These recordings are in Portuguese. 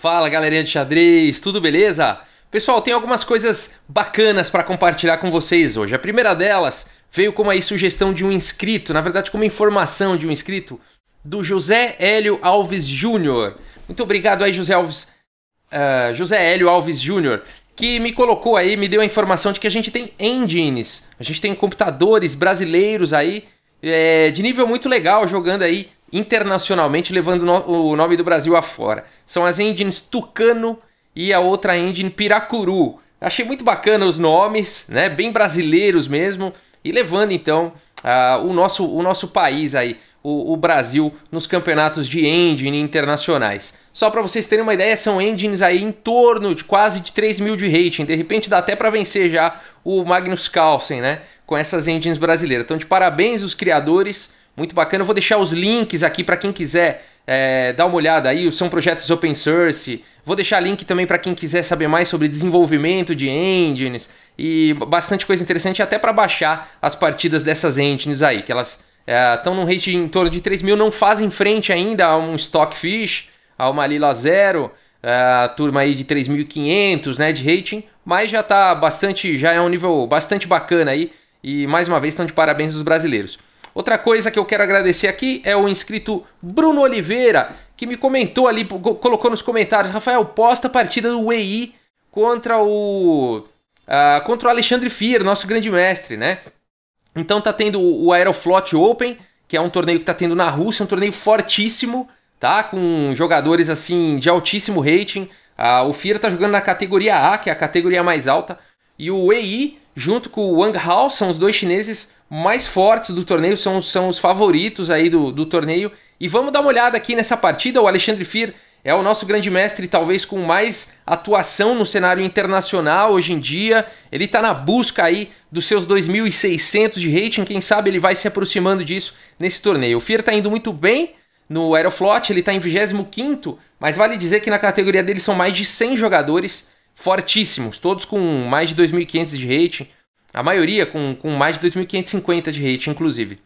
Fala galerinha de xadrez, tudo beleza? Pessoal, tem algumas coisas bacanas para compartilhar com vocês hoje. A primeira delas veio como aí sugestão de um inscrito, na verdade como informação de um inscrito, do José Hélio Alves Júnior. Muito obrigado aí José Alves, uh, José Hélio Alves Júnior, que me colocou aí, me deu a informação de que a gente tem engines, a gente tem computadores brasileiros aí é, de nível muito legal jogando aí internacionalmente, levando o nome do Brasil afora. São as engines Tucano e a outra engine Piracuru. Achei muito bacana os nomes, né? bem brasileiros mesmo, e levando então o, nosso, o nosso país aí, o, o Brasil, nos campeonatos de engine internacionais. Só para vocês terem uma ideia, são engines aí em torno de quase de 3 mil de rating. De repente dá até para vencer já o Magnus Carlsen, né? Com essas engines brasileiras. Então, de parabéns os criadores muito bacana. Eu vou deixar os links aqui para quem quiser é, dar uma olhada aí. São projetos open source. Vou deixar link também para quem quiser saber mais sobre desenvolvimento de engines e bastante coisa interessante até para baixar as partidas dessas engines aí, que elas estão é, num rate em torno de 3 mil, não fazem frente ainda a um Stockfish, a uma Lila Zero, é, a turma aí de 3.500 né, de rating, mas já tá bastante, já é um nível bastante bacana aí e mais uma vez estão de parabéns os brasileiros. Outra coisa que eu quero agradecer aqui é o inscrito Bruno Oliveira, que me comentou ali, colocou nos comentários, Rafael, posta a partida do EI contra o. Uh, contra o Alexandre Fier, nosso grande mestre, né? Então tá tendo o Aeroflot Open, que é um torneio que tá tendo na Rússia, um torneio fortíssimo, tá? Com jogadores assim de altíssimo rating. Uh, o Fier tá jogando na categoria A, que é a categoria mais alta, e o EI junto com o Wang Hao, são os dois chineses mais fortes do torneio, são, são os favoritos aí do, do torneio. E vamos dar uma olhada aqui nessa partida, o Alexandre Fir é o nosso grande mestre, talvez com mais atuação no cenário internacional hoje em dia. Ele está na busca aí dos seus 2.600 de rating, quem sabe ele vai se aproximando disso nesse torneio. O Fir está indo muito bem no Aeroflot, ele está em 25º, mas vale dizer que na categoria dele são mais de 100 jogadores fortíssimos, todos com mais de 2.500 de rating, a maioria com, com mais de 2.550 de rating, inclusive.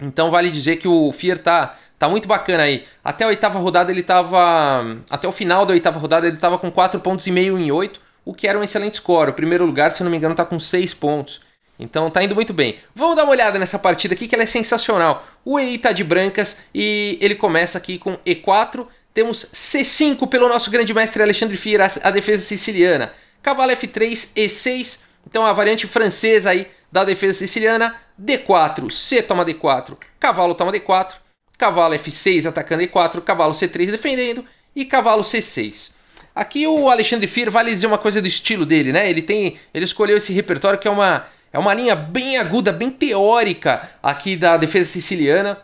Então vale dizer que o Fier tá, tá muito bacana aí. Até a oitava rodada ele tava. Até o final da oitava rodada ele tava com 4,5 pontos e meio em 8, o que era um excelente score. O primeiro lugar, se eu não me engano, tá com 6 pontos. Então tá indo muito bem. Vamos dar uma olhada nessa partida aqui que ela é sensacional. O EI tá de brancas e ele começa aqui com E4, temos C5 pelo nosso grande mestre Alexandre Fier, a defesa siciliana. Cavalo F3, E6, então a variante francesa aí da defesa siciliana. D4, C toma D4, cavalo toma D4, cavalo F6 atacando E4, cavalo C3 defendendo e cavalo C6. Aqui o Alexandre Fier vale dizer uma coisa do estilo dele, né? Ele tem, ele escolheu esse repertório que é uma é uma linha bem aguda, bem teórica aqui da defesa siciliana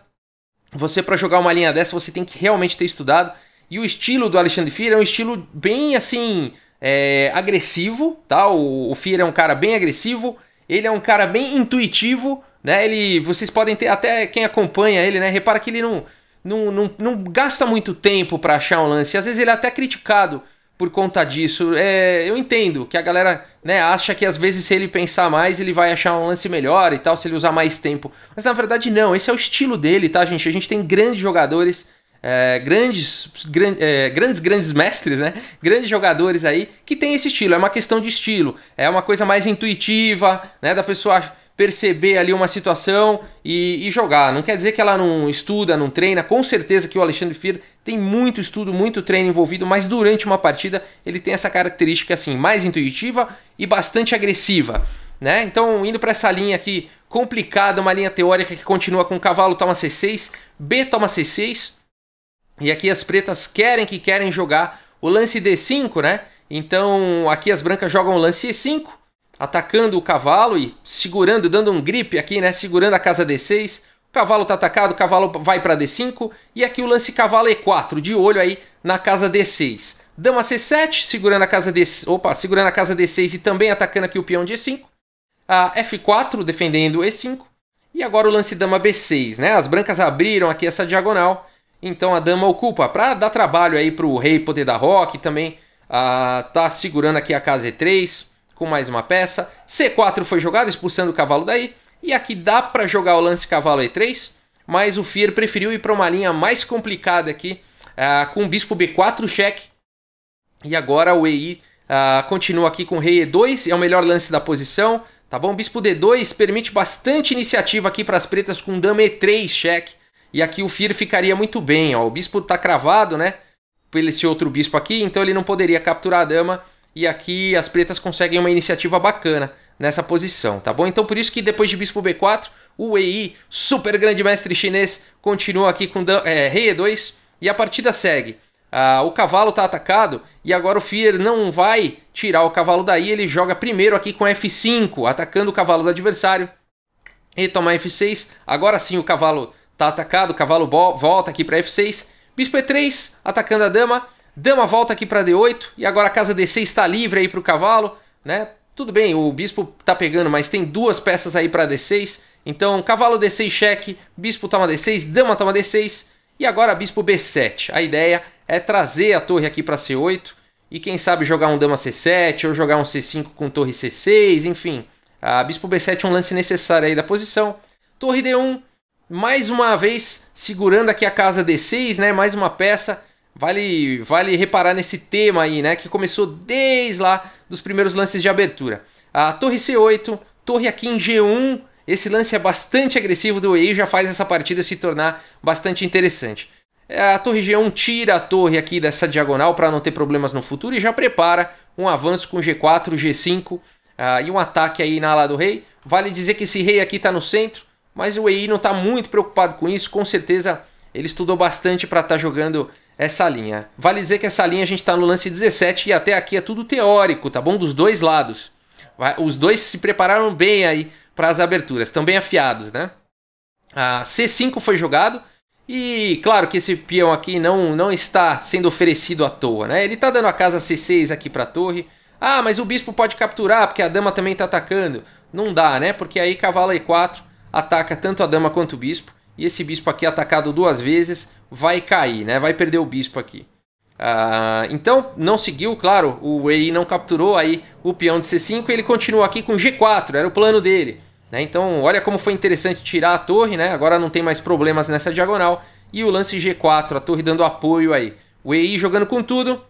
você para jogar uma linha dessa, você tem que realmente ter estudado. E o estilo do Alexandre Fier é um estilo bem assim é, agressivo, tá? O, o Fier é um cara bem agressivo, ele é um cara bem intuitivo, né? Ele, vocês podem ter até quem acompanha ele, né? Repara que ele não não, não, não gasta muito tempo para achar um lance. Às vezes ele é até criticado por conta disso. É, eu entendo que a galera né, acha que às vezes se ele pensar mais, ele vai achar um lance melhor e tal, se ele usar mais tempo. Mas na verdade não, esse é o estilo dele, tá, gente? A gente tem grandes jogadores, é, grandes, gran, é, grandes, grandes mestres, né? Grandes jogadores aí que tem esse estilo. É uma questão de estilo. É uma coisa mais intuitiva, né? Da pessoa perceber ali uma situação e, e, jogar. Não quer dizer que ela não estuda, não treina. Com certeza que o Alexandre Fir tem muito estudo, muito treino envolvido, mas durante uma partida ele tem essa característica assim, mais intuitiva e bastante agressiva. Né? Então, indo para essa linha aqui complicada, uma linha teórica que continua com cavalo toma C6, B toma C6, e aqui as pretas querem que querem jogar o lance D5, né? Então aqui as brancas jogam o lance E5, atacando o cavalo e segurando, dando um grip aqui, né? Segurando a casa D6. O cavalo tá atacado, o cavalo vai para D5. E aqui o lance cavalo E4, de olho aí na casa D6. Dama C7, segurando a casa D6, opa, segurando a casa D6 e também atacando aqui o peão de E5. A F4 defendendo E5. E agora o lance dama B6, né? As brancas abriram aqui essa diagonal. Então a dama ocupa para dar trabalho aí pro rei poder dar rock, também ah, tá segurando aqui a casa E3 com mais uma peça. C4 foi jogado, expulsando o cavalo daí. E aqui dá para jogar o lance cavalo E3, mas o Fier preferiu ir para uma linha mais complicada aqui, uh, com o bispo B4 cheque. E agora o EI uh, ah, continua aqui com rei E2, é o melhor lance da posição, tá bom? Bispo D2 permite bastante iniciativa aqui para as pretas com dama E3 cheque. E aqui o Fier ficaria muito bem, ó. o bispo está cravado, né? Por esse outro bispo aqui, então ele não poderia capturar a dama e aqui as pretas conseguem uma iniciativa bacana nessa posição, tá bom? Então por isso que depois de bispo b4, o EI, super grande mestre chinês, continua aqui com é, rei e2 e a partida segue. Ah, o cavalo está atacado e agora o Fier não vai tirar o cavalo daí, ele joga primeiro aqui com f5, atacando o cavalo do adversário. toma f6, agora sim o cavalo está atacado, o cavalo volta aqui para f6. Bispo e3, atacando a dama, Dama uma volta aqui para D8 e agora a casa D6 está livre aí para o cavalo, né? Tudo bem, o bispo tá pegando, mas tem duas peças aí para D6. Então, cavalo D6 cheque, bispo toma D6, dama toma D6 e agora bispo B7. A ideia é trazer a torre aqui para C8 e quem sabe jogar um dama C7 ou jogar um C5 com torre C6, enfim. A bispo B7 é um lance necessário aí da posição. Torre D1, mais uma vez segurando aqui a casa D6, né? Mais uma peça Vale, vale reparar nesse tema aí, né? Que começou desde lá dos primeiros lances de abertura. A torre C8, torre aqui em G1. Esse lance é bastante agressivo do EI, já faz essa partida se tornar bastante interessante. É, a torre G1 tira a torre aqui dessa diagonal para não ter problemas no futuro e já prepara um avanço com G4, G5 Uh, e um ataque aí na ala do rei. Vale dizer que esse rei aqui está no centro, mas o EI não está muito preocupado com isso. Com certeza ele estudou bastante para estar tá jogando essa linha. Vale dizer que essa linha a gente está no lance 17 e até aqui é tudo teórico, tá bom? Dos dois lados. Os dois se prepararam bem aí para as aberturas, estão bem afiados, né? A C5 foi jogado e claro que esse peão aqui não, não está sendo oferecido à toa, né? Ele está dando a casa C6 aqui para a torre. Ah, mas o bispo pode capturar porque a dama também está atacando. Não dá, né? Porque aí cavalo E4 ataca tanto a dama quanto o bispo. E esse bispo aqui atacado duas vezes vai cair, né? Vai perder o bispo aqui. Ah, então não seguiu, claro, o ei não capturou aí o peão de c5 e ele continua aqui com g4, era o plano dele. Né? Então olha como foi interessante tirar a torre, né? agora não tem mais problemas nessa diagonal. E o lance g4, a torre dando apoio aí. O EI jogando com tudo,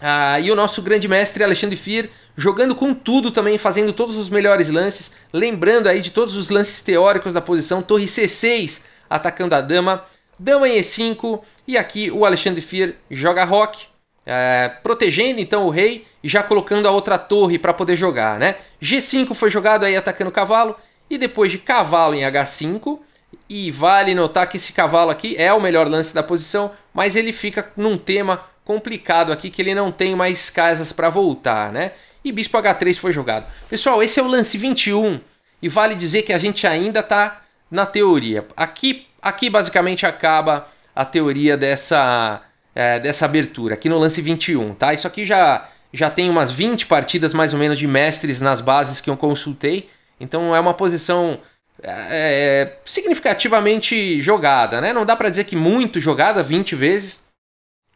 ah, e o nosso grande mestre Alexandre Fir jogando com tudo também, fazendo todos os melhores lances. Lembrando aí de todos os lances teóricos da posição. Torre C6 atacando a dama. Dama em E5. E aqui o Alexandre Fir joga rock. É, protegendo então o rei e já colocando a outra torre para poder jogar, né? G5 foi jogado aí atacando o cavalo. E depois de cavalo em H5, e vale notar que esse cavalo aqui é o melhor lance da posição, mas ele fica num tema complicado aqui que ele não tem mais casas para voltar, né? E bispo H3 foi jogado. Pessoal, esse é o lance 21 e vale dizer que a gente ainda tá na teoria. Aqui, aqui basicamente acaba a teoria dessa, é, dessa abertura, aqui no lance 21, tá? Isso aqui já, já tem umas 20 partidas mais ou menos de mestres nas bases que eu consultei, então é uma posição é, é significativamente jogada, né? Não dá para dizer que muito jogada, 20 vezes,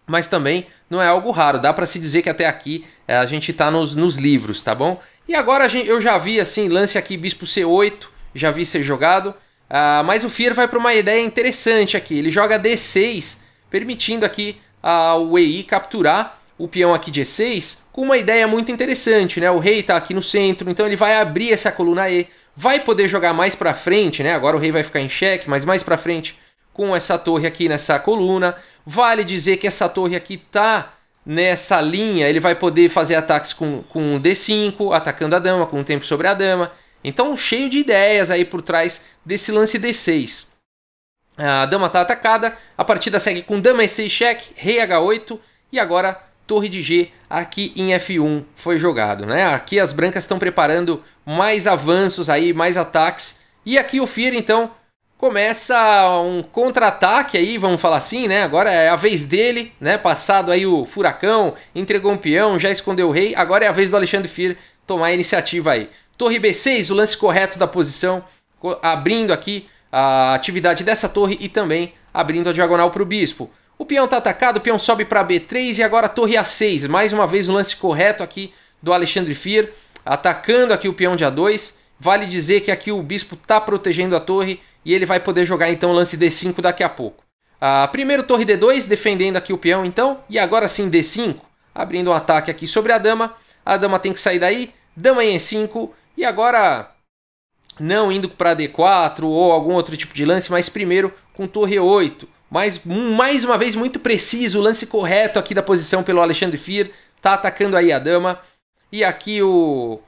mas também não é algo raro. Dá para se dizer que até aqui é, a gente está nos, nos, livros, tá bom? E agora gente, eu já vi assim, lance aqui bispo C8, já vi ser jogado. Uh, mas o Fear vai para uma ideia interessante aqui. Ele joga D6, permitindo aqui ao uh, EI capturar o peão aqui de E6 com uma ideia muito interessante, né? O rei está aqui no centro, então ele vai abrir essa coluna E, vai poder jogar mais para frente, né? Agora o rei vai ficar em xeque, mas mais para frente com essa torre aqui nessa coluna. Vale dizer que essa torre aqui tá nessa linha, ele vai poder fazer ataques com, com D5, atacando a dama, com tempo sobre a dama. Então, cheio de ideias aí por trás desse lance D6. A dama está atacada, a partida segue com dama E6 cheque, rei H8 e agora torre de G aqui em F1 foi jogado. Né? Aqui as brancas estão preparando mais avanços aí, mais ataques. E aqui o Fear então começa um contra-ataque aí, vamos falar assim, né? Agora é a vez dele, né? Passado aí o furacão, entregou um peão, já escondeu o rei, agora é a vez do Alexandre Fir tomar a iniciativa aí. Torre B6, o lance correto da posição, abrindo aqui a atividade dessa torre e também abrindo a diagonal para o bispo. O peão está atacado, o peão sobe para B3 e agora torre A6. Mais uma vez o lance correto aqui do Alexandre Fir, atacando aqui o peão de A2. Vale dizer que aqui o bispo está protegendo a torre, e ele vai poder jogar então o lance D5 daqui a pouco. Ah, primeiro torre D2, defendendo aqui o peão então. E agora sim D5, abrindo um ataque aqui sobre a dama. A dama tem que sair daí, dama em E5. E agora não indo para D4 ou algum outro tipo de lance, mas primeiro com torre 8. Mas hum, mais uma vez muito preciso, o lance correto aqui da posição pelo Alexandre Fir, tá atacando aí a dama. E aqui o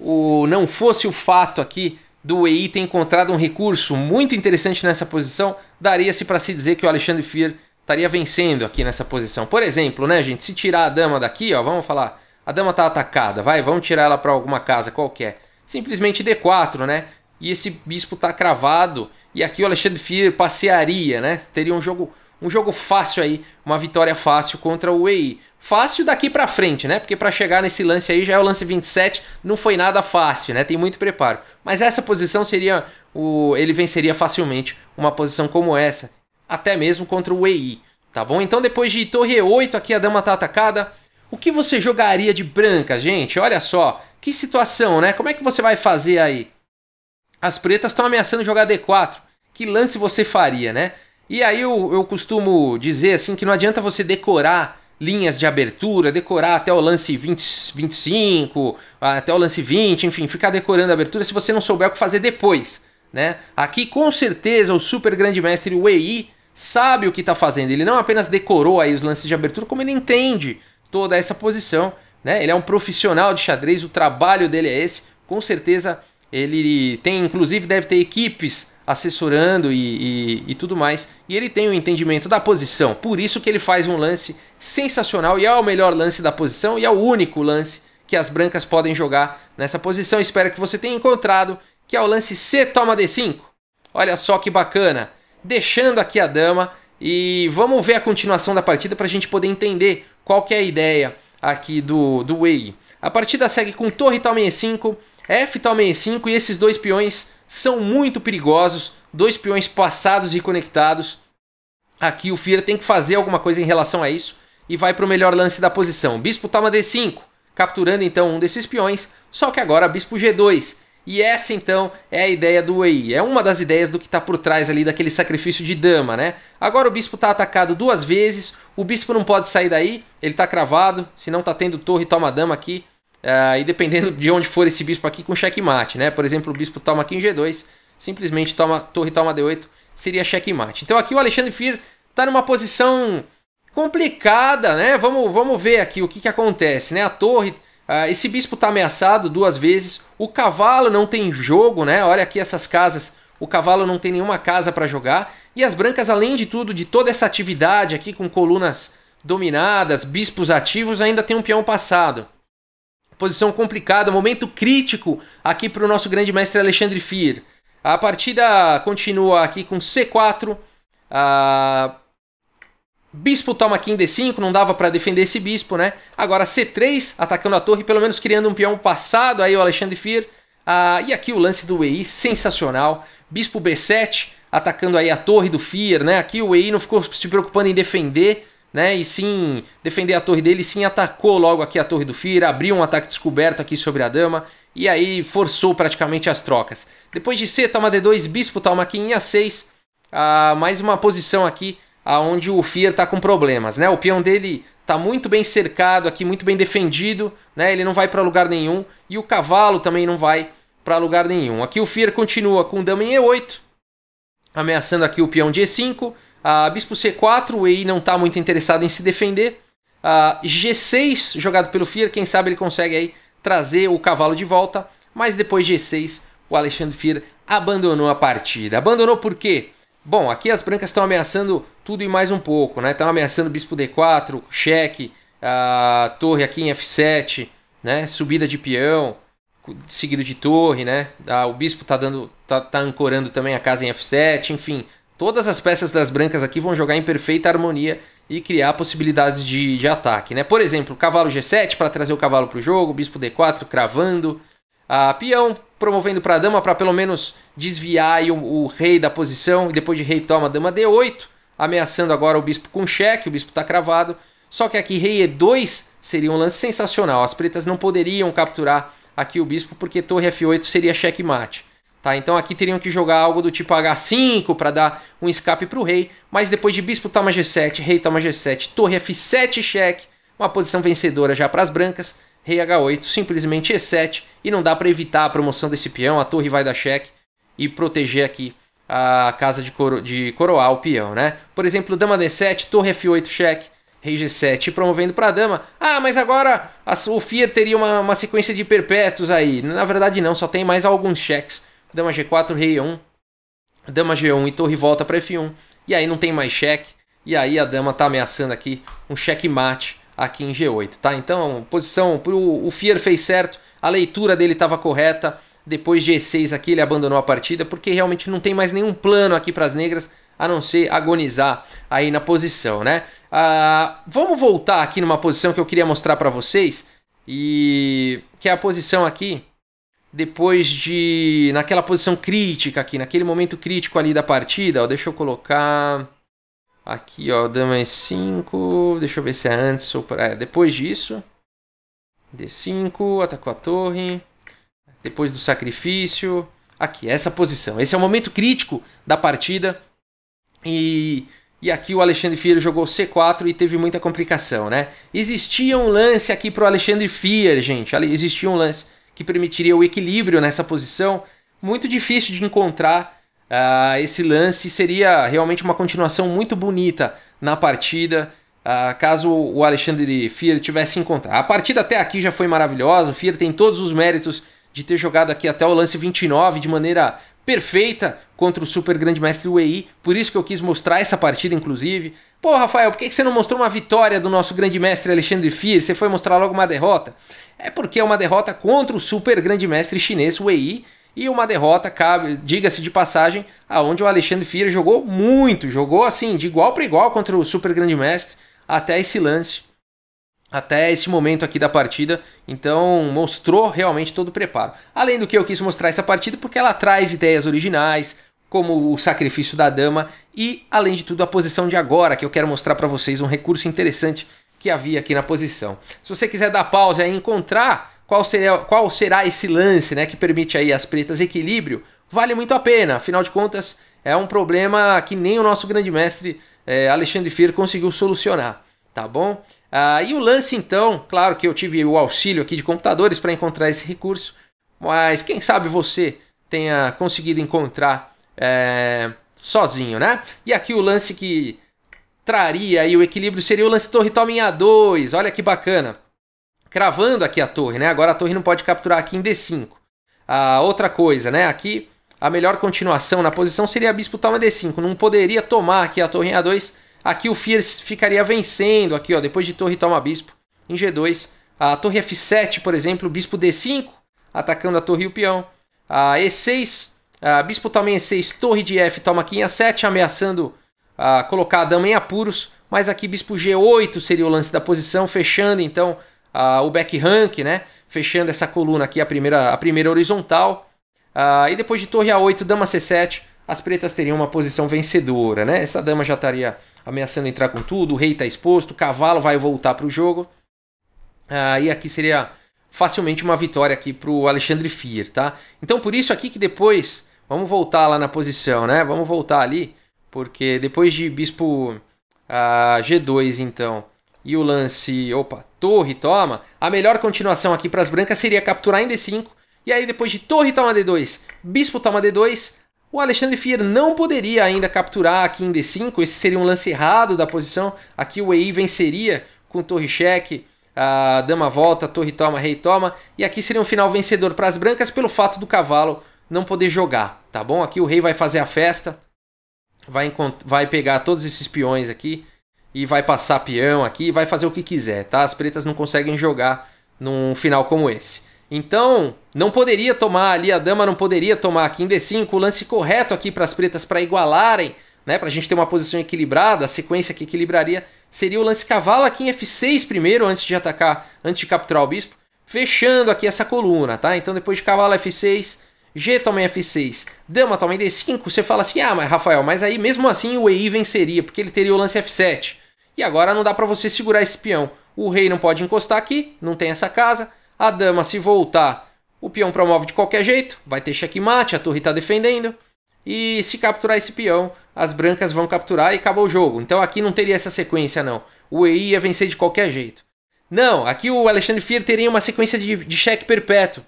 o não fosse o fato aqui do EI ter encontrado um recurso muito interessante nessa posição, daria-se para se dizer que o Alexandre Fier estaria vencendo aqui nessa posição. Por exemplo, né, gente, se tirar a dama daqui, ó, vamos falar, a dama tá atacada, vai, vamos tirar ela para alguma casa qualquer. Simplesmente D4, né? E esse bispo tá cravado e aqui o Alexandre Fier passearia, né? Teria um jogo um jogo fácil aí, uma vitória fácil contra o ei Fácil daqui para frente, né? Porque para chegar nesse lance aí já é o lance 27, não foi nada fácil, né? Tem muito preparo. Mas essa posição seria o ele venceria facilmente uma posição como essa, até mesmo contra o ei tá bom? Então depois de torre 8 aqui a dama tá atacada. O que você jogaria de branca, gente? Olha só, que situação, né? Como é que você vai fazer aí? As pretas estão ameaçando jogar D4. Que lance você faria, né? E aí eu, eu costumo dizer assim que não adianta você decorar linhas de abertura, decorar até o lance 20, 25, até o lance 20, enfim, ficar decorando a abertura se você não souber o que fazer depois. Né? Aqui com certeza o super grande mestre Wei sabe o que está fazendo. Ele não apenas decorou aí os lances de abertura, como ele entende toda essa posição. Né? Ele é um profissional de xadrez, o trabalho dele é esse. Com certeza ele tem, inclusive deve ter equipes assessorando e, e, e, tudo mais. E ele tem o um entendimento da posição. Por isso que ele faz um lance sensacional e é o melhor lance da posição e é o único lance que as brancas podem jogar nessa posição. Espero que você tenha encontrado, que é o lance C toma D5. Olha só que bacana. Deixando aqui a dama e vamos ver a continuação da partida para a gente poder entender qual que é a ideia aqui do, do Wei. A partida segue com torre tal 65, F tal 65 e esses dois peões são muito perigosos. Dois peões passados e conectados. Aqui o fira tem que fazer alguma coisa em relação a isso e vai para o melhor lance da posição. Bispo toma D5, capturando então um desses peões, só que agora Bispo G2. E essa então é a ideia do Wei, é uma das ideias do que está por trás ali daquele sacrifício de dama, né? Agora o bispo está atacado duas vezes, o bispo não pode sair daí, ele está cravado, se não está tendo torre, toma dama aqui, Uh, e dependendo de onde for esse bispo aqui, com checkmate, né? Por exemplo, o bispo toma aqui em G2, simplesmente toma torre toma D8, seria checkmate. Então aqui o Alexandre Fir está numa posição complicada, né? Vamos, vamos ver aqui o que, que acontece, né? A torre, uh, esse bispo está ameaçado duas vezes, o cavalo não tem jogo, né? Olha aqui essas casas, o cavalo não tem nenhuma casa para jogar. E as brancas, além de tudo, de toda essa atividade aqui com colunas dominadas, bispos ativos, ainda tem um peão passado. Posição complicada, momento crítico aqui para o nosso grande mestre Alexandre Fir. A partida continua aqui com C4. Bispo toma King D5, não dava para defender esse bispo, né? Agora C3, atacando a torre, pelo menos criando um peão passado aí o Alexandre Fir. Ah, e aqui o lance do EI, sensacional. Bispo B7, atacando aí a torre do Fir, né? Aqui o EI não ficou se preocupando em defender, né? E sim defender a torre dele, sim atacou logo aqui a torre do Fira, abriu um ataque descoberto aqui sobre a dama e aí forçou praticamente as trocas. Depois de C, toma D2, bispo toma quinha 6, ah, mais uma posição aqui aonde o Fear está com problemas, né? O peão dele está muito bem cercado aqui, muito bem defendido, né? Ele não vai para lugar nenhum e o cavalo também não vai para lugar nenhum. Aqui o Fear continua com dama em E8, ameaçando aqui o peão de E5, a bispo C4, o EI não está muito interessado em se defender. A G6, jogado pelo Fier, quem sabe ele consegue aí trazer o cavalo de volta. Mas depois G6, o Alexandre Fier abandonou a partida. Abandonou por quê? Bom, aqui as brancas estão ameaçando tudo e mais um pouco, né? Estão ameaçando bispo D4, cheque, a torre aqui em F7, né? Subida de peão, seguido de torre, né? o bispo está dando, tá, tá ancorando também a casa em F7, enfim, Todas as peças das brancas aqui vão jogar em perfeita harmonia e criar possibilidades de, de ataque. Né? Por exemplo, cavalo G7 para trazer o cavalo para o jogo, bispo D4 cravando, a peão promovendo para a dama para pelo menos desviar o, o, rei da posição, e depois de rei toma dama D8, ameaçando agora o bispo com cheque, o bispo está cravado. Só que aqui rei E2 seria um lance sensacional, as pretas não poderiam capturar aqui o bispo porque torre F8 seria checkmate. Tá, então aqui teriam que jogar algo do tipo H5 para dar um escape para o rei, mas depois de bispo toma G7, rei toma G7, torre F7 cheque, uma posição vencedora já para as brancas, rei H8, simplesmente E7, e não dá para evitar a promoção desse peão, a torre vai dar cheque e proteger aqui a casa de, coro de coroar o peão, né? Por exemplo, dama D7, torre F8 cheque, rei G7 promovendo para dama. Ah, mas agora a, o Fier teria uma, uma sequência de perpétuos aí. Na verdade não, só tem mais alguns cheques dama G4, rei 1 dama G1 e torre volta para F1. E aí não tem mais cheque. E aí a dama está ameaçando aqui um cheque mate aqui em G8, tá? Então, posição pro o Fier fez certo, a leitura dele estava correta. Depois G6 aqui ele abandonou a partida porque realmente não tem mais nenhum plano aqui para as negras a não ser agonizar aí na posição, né? Ah, vamos voltar aqui numa posição que eu queria mostrar para vocês e que é a posição aqui depois de. naquela posição crítica aqui, naquele momento crítico ali da partida, ó, deixa eu colocar. Aqui, ó, dama E5. Deixa eu ver se é antes ou pra, é, depois disso. D5, atacou a torre. Depois do sacrifício. Aqui, essa posição. Esse é o momento crítico da partida. E, e aqui o Alexandre Fier jogou C4 e teve muita complicação, né? Existia um lance aqui pro Alexandre Fier, gente. Existia um lance que permitiria o equilíbrio nessa posição. Muito difícil de encontrar uh, esse lance, seria realmente uma continuação muito bonita na partida. Uh, caso o Alexandre Fier tivesse encontrado. A partida até aqui já foi maravilhosa, o Fier tem todos os méritos de ter jogado aqui até o lance 29 de maneira perfeita contra o super grande mestre Wei, por isso que eu quis mostrar essa partida inclusive. Pô, Rafael, por que você não mostrou uma vitória do nosso grande mestre Alexandre Fier? Você foi mostrar logo uma derrota? É porque é uma derrota contra o super grande mestre chinês Wei e uma derrota, cabe, diga-se de passagem, aonde o Alexandre Fier jogou muito, jogou assim, de igual para igual contra o super grande mestre, até esse lance até esse momento aqui da partida, então mostrou realmente todo o preparo. Além do que eu quis mostrar essa partida porque ela traz ideias originais, como o sacrifício da dama e, além de tudo, a posição de agora, que eu quero mostrar para vocês um recurso interessante que havia aqui na posição. Se você quiser dar pausa e encontrar qual, será, qual será esse lance né, que permite aí as pretas equilíbrio, vale muito a pena. Afinal de contas, é um problema que nem o nosso grande mestre é, Alexandre Fir conseguiu solucionar, tá bom? Ah, e o lance, então, claro que eu tive o auxílio aqui de computadores para encontrar esse recurso, mas quem sabe você tenha conseguido encontrar é, sozinho, né? E aqui o lance que traria aí o equilíbrio seria o lance torre toma em A2, olha que bacana. Cravando aqui a torre, né? Agora a torre não pode capturar aqui em D5. Ah, outra coisa, né? Aqui a melhor continuação na posição seria bispo toma D5. Não poderia tomar aqui a torre em A2, Aqui o Fierce ficaria vencendo, aqui ó, depois de torre toma bispo em G2. A torre F7, por exemplo, bispo D5, atacando a torre e o peão. A E6, a bispo toma em E6, torre de F toma aqui em A7, ameaçando a colocar a dama em apuros. Mas aqui bispo G8 seria o lance da posição, fechando então a, o back rank, né? Fechando essa coluna aqui, a primeira, a primeira horizontal. a e depois de torre A8, dama C7, as pretas teriam uma posição vencedora, né? Essa dama já estaria ameaçando entrar com tudo, o rei está exposto, o cavalo vai voltar para o jogo. Ah, e aqui seria facilmente uma vitória aqui para o Alexandre Fier, tá? Então por isso aqui que depois, vamos voltar lá na posição, né? Vamos voltar ali, porque depois de bispo ah, G2 então, e o lance, opa, torre toma, a melhor continuação aqui para as brancas seria capturar em D5, e aí depois de torre toma D2, bispo toma D2, o Alexandre Fier não poderia ainda capturar aqui em D5, esse seria um lance errado da posição. Aqui o EI venceria com torre cheque, a dama volta, torre toma, rei toma. E aqui seria um final vencedor para as brancas pelo fato do cavalo não poder jogar, tá bom? Aqui o rei vai fazer a festa, vai, vai pegar todos esses peões aqui e vai passar peão aqui, vai fazer o que quiser, tá? As pretas não conseguem jogar num final como esse. Então, não poderia tomar ali, a dama não poderia tomar aqui em D5, o lance correto aqui para as pretas para igualarem, né, para a gente ter uma posição equilibrada, a sequência que equilibraria seria o lance cavalo aqui em F6 primeiro, antes de atacar, antes de capturar o bispo, fechando aqui essa coluna, tá? Então depois de cavalo F6, G toma em F6, dama toma em D5, você fala assim, ah, mas Rafael, mas aí mesmo assim o EI venceria, porque ele teria o lance F7. E agora não dá para você segurar esse peão. O rei não pode encostar aqui, não tem essa casa, a dama, se voltar, o peão promove de qualquer jeito, vai ter checkmate, a torre está defendendo. E se capturar esse peão, as brancas vão capturar e acabou o jogo. Então aqui não teria essa sequência, não. O EI ia vencer de qualquer jeito. Não, aqui o Alexandre Fier teria uma sequência de, de cheque perpétuo.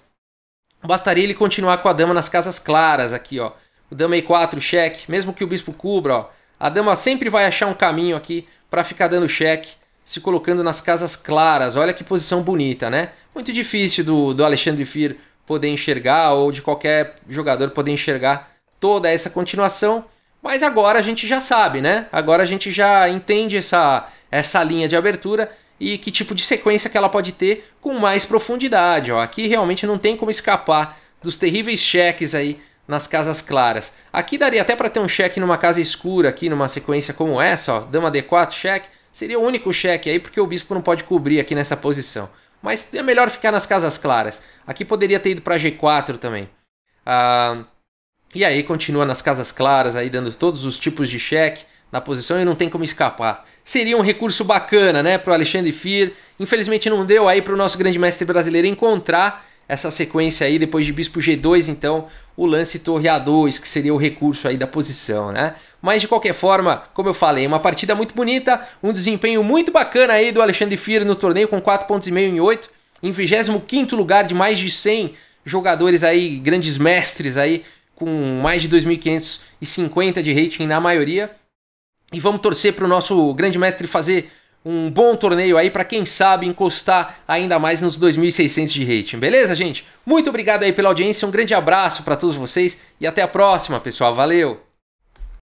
Bastaria ele continuar com a dama nas casas claras aqui, ó. O dama E4, cheque. Mesmo que o bispo cubra, ó. A dama sempre vai achar um caminho aqui para ficar dando cheque se colocando nas casas claras. Olha que posição bonita, né? Muito difícil do, do Alexandre Fir poder enxergar ou de qualquer jogador poder enxergar toda essa continuação. Mas agora a gente já sabe, né? Agora a gente já entende essa, essa linha de abertura e que tipo de sequência que ela pode ter com mais profundidade. Ó. Aqui realmente não tem como escapar dos terríveis cheques aí nas casas claras. Aqui daria até para ter um cheque numa casa escura aqui numa sequência como essa, ó, dama d4 cheque, Seria o único cheque aí, porque o bispo não pode cobrir aqui nessa posição. Mas é melhor ficar nas casas claras. Aqui poderia ter ido para G4 também. Ah, e aí continua nas casas claras, aí dando todos os tipos de cheque na posição e não tem como escapar. Seria um recurso bacana, né, para o Alexandre Fir. Infelizmente não deu aí para o nosso grande mestre brasileiro encontrar essa sequência aí, depois de bispo G2, então, o lance torre A2, que seria o recurso aí da posição, né? Mas de qualquer forma, como eu falei, uma partida muito bonita, um desempenho muito bacana aí do Alexandre Fir no torneio com 4 pontos e meio em 8, em 25 lugar de mais de 100 jogadores aí, grandes mestres aí, com mais de 2.550 de rating na maioria. E vamos torcer para o nosso grande mestre fazer um bom torneio aí para quem sabe encostar ainda mais nos 2.600 de rating, beleza, gente? Muito obrigado aí pela audiência, um grande abraço para todos vocês e até a próxima, pessoal. Valeu!